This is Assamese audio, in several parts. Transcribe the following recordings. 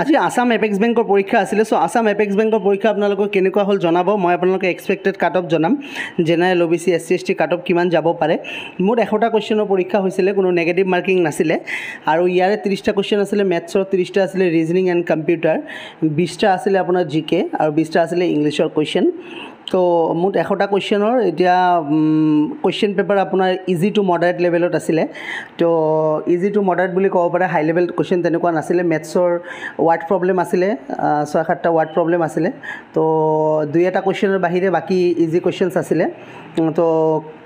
আজি আসাম এপেক্স বেংকৰ পৰীক্ষা আছিলে সো আসাম এপেক্স বেংকৰ পৰীক্ষা আপোনালোকৰ কেনেকুৱা হ'ল জনাব মই আপোনালোকে এক্সপেক্টেড কাট অফ জনাম general O' B C S C S T cut off কিমান যাব পাৰে মোৰ এশটা কুৱেশ্যনৰ পৰীক্ষা হৈছিলে কোনো নেগেটিভ মাৰ্কিং নাছিলে আৰু ইয়াৰে ত্ৰিছটা কুৱেশ্যন আছিলে মেথছৰ ত্ৰিছটা আছিলে ৰিজনিং এণ্ড কম্পিউটাৰ বিছটা আছিলে আপোনাৰ জি কে আৰু বিছটা আছিলে ইংলিছৰ কুৱেশ্যন তো মোৰ এশটা কুৱেশ্যনৰ এতিয়া কুৱেশ্যন পেপাৰ আপোনাৰ ইজি টু মডাৰেট লেভেলত আছিলে তো ইজি টু মডাৰেট বুলি ক'ব পাৰে হাই লেভেল কুৱেশ্যন তেনেকুৱা নাছিলে মেথছৰ ৱাৰ্ড প্ৰব্লেম আছিলে ছয় সাতটা ৱাৰ্ড প্ৰব্লেম আছিলে তো দুই এটা কুৱেশ্যনৰ বাহিৰে বাকী ইজি কুৱেশ্যনছ আছিলে তো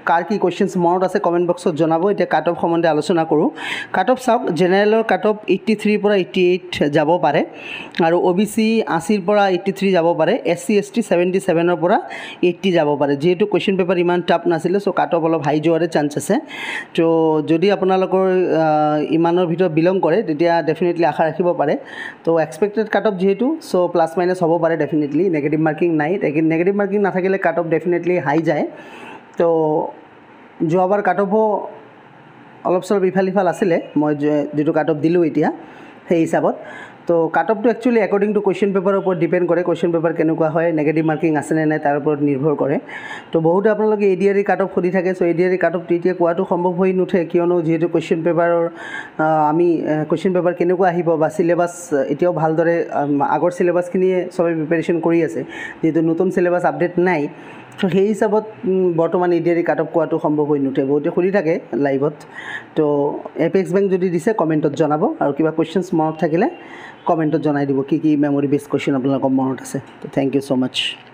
কাৰ কি কুৱেশ্যনছ মনত আছে কমেণ্ট বক্সত জনাব এতিয়া কাট অফ সম্বন্ধে আলোচনা কৰোঁ কাট অফ চাওক জেনেৰেলৰ কাট অফ এইট্টি থ্ৰীৰ পৰা এইট্টি এইট যাব পাৰে আৰু অ' বি চি আশীৰ পৰা এইট্টি থ্ৰী যাব পাৰে S C S T seventy ছেভেনৰ পৰা এইটটি যাব পাৰে যিহেতু কুৱেশ্যন পেপাৰ ইমান টাফ নাছিলে চ' কাট অফ অলপ হাই যোৱাৰে চান্স আছে তো যদি আপোনালোকৰ ইমানৰ ভিতৰত বিলং কৰে তেতিয়া ডেফিনেটলি আশা ৰাখিব পাৰে তো এক্সপেক্টেড কাট অফ যিহেতু চ' প্লাছ মাইনাছ হ'ব পাৰে ডেফিনেটলি নেগেটিভ মাৰ্কিং নাই নেগেটিভ মাৰ্কিং নাথাকিলে কাট অফ ডেফিনেটলি হাই যায় তো যোৱাবাৰ কাট অফো অলপ চলপ ইফাল সিফাল আছিলে মই যিটো কাট অফ দিলোঁ এতিয়া সেই হিচাপত তো কাট অফটো একচুৱেলি একৰ্ডিং টু কুৱেশ্যন পেপাৰৰ ওপৰত ডিপেণ্ড কৰে কুৱেশ্যন পেপাৰ কেনেকুৱা হয় নেগেটিভ মাৰ্কিং আছেনে নাই তাৰ ওপৰত নিৰ্ভৰ কৰে তো বহুতে আপোনালোকে A D R E cut off সুধি থাকে so' A D R cut off তেতিয়া কোৱাটো সম্ভৱ হৈ নুঠে কিয়নো যিহেতু কুৱেশ্যন পেপাৰৰ আমি কুৱেশ্যন পেপাৰ কেনেকুৱা আহিব বা চিলেবাছ এতিয়াও ভালদৰে আগৰ চিলেবাছখিনিয়ে চবেই প্ৰিপেৰেশ্যন কৰি আছে যিহেতু নতুন চিলেবাছ আপডেট নাই চ' সেই হিচাপত বৰ্তমান A D R cut off কোৱাটো সম্ভৱ হৈ নুঠে বহুতে সুধি থাকে লাইভত তো এপেক্স বেংক যদি দিছে কমেণ্টত জনাব আৰু কিবা কুৱেশ্যনছ মনত থাকিলে কমেণ্টত জনাই দিব কি কি মেমৰি বেষ্ট কুৱেশ্যন আপোনালোকৰ মনত আছে ত' থেংক ইউ ছ' মাছ